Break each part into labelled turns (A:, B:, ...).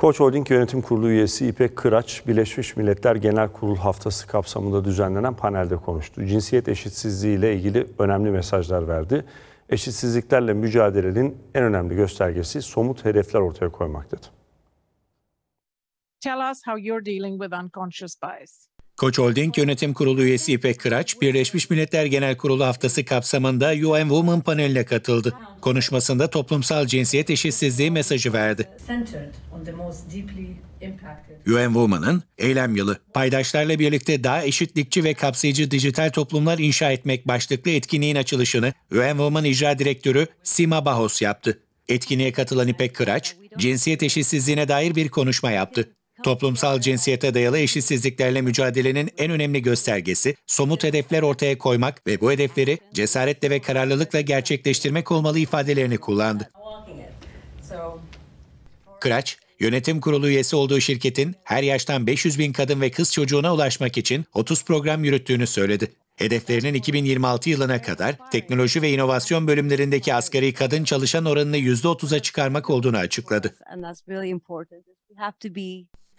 A: Koç Holding Yönetim Kurulu üyesi İpek Kıraç, Birleşmiş Milletler Genel Kurul Haftası kapsamında düzenlenen panelde konuştu. Cinsiyet eşitsizliği ile ilgili önemli mesajlar verdi. Eşitsizliklerle mücadelenin en önemli göstergesi somut hedefler ortaya koymak dedi.
B: Tell us how you're dealing with unconscious bias. Koç Holding Yönetim Kurulu üyesi İpek Kıraç, Birleşmiş Milletler Genel Kurulu haftası kapsamında UN Women paneline katıldı. Konuşmasında toplumsal cinsiyet eşitsizliği mesajı verdi. UN Women'ın eylem yılı, paydaşlarla birlikte daha eşitlikçi ve kapsayıcı dijital toplumlar inşa etmek başlıklı etkinliğin açılışını UN Women İcra Direktörü Sima Bahos yaptı. Etkinliğe katılan İpek Kıraç, cinsiyet eşitsizliğine dair bir konuşma yaptı. Toplumsal cinsiyete dayalı eşitsizliklerle mücadelenin en önemli göstergesi, somut hedefler ortaya koymak ve bu hedefleri cesaretle ve kararlılıkla gerçekleştirmek olmalı ifadelerini kullandı. Kıraç, yönetim kurulu üyesi olduğu şirketin her yaştan 500 bin kadın ve kız çocuğuna ulaşmak için 30 program yürüttüğünü söyledi. Hedeflerinin 2026 yılına kadar teknoloji ve inovasyon bölümlerindeki asgari kadın çalışan oranını %30'a çıkarmak olduğunu açıkladı.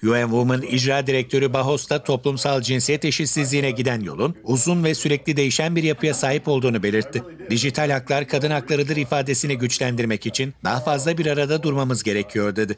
B: UN Women İcra Direktörü Bahos'ta toplumsal cinsiyet eşitsizliğine giden yolun uzun ve sürekli değişen bir yapıya sahip olduğunu belirtti. Dijital haklar kadın haklarıdır ifadesini güçlendirmek için daha fazla bir arada durmamız gerekiyor dedi.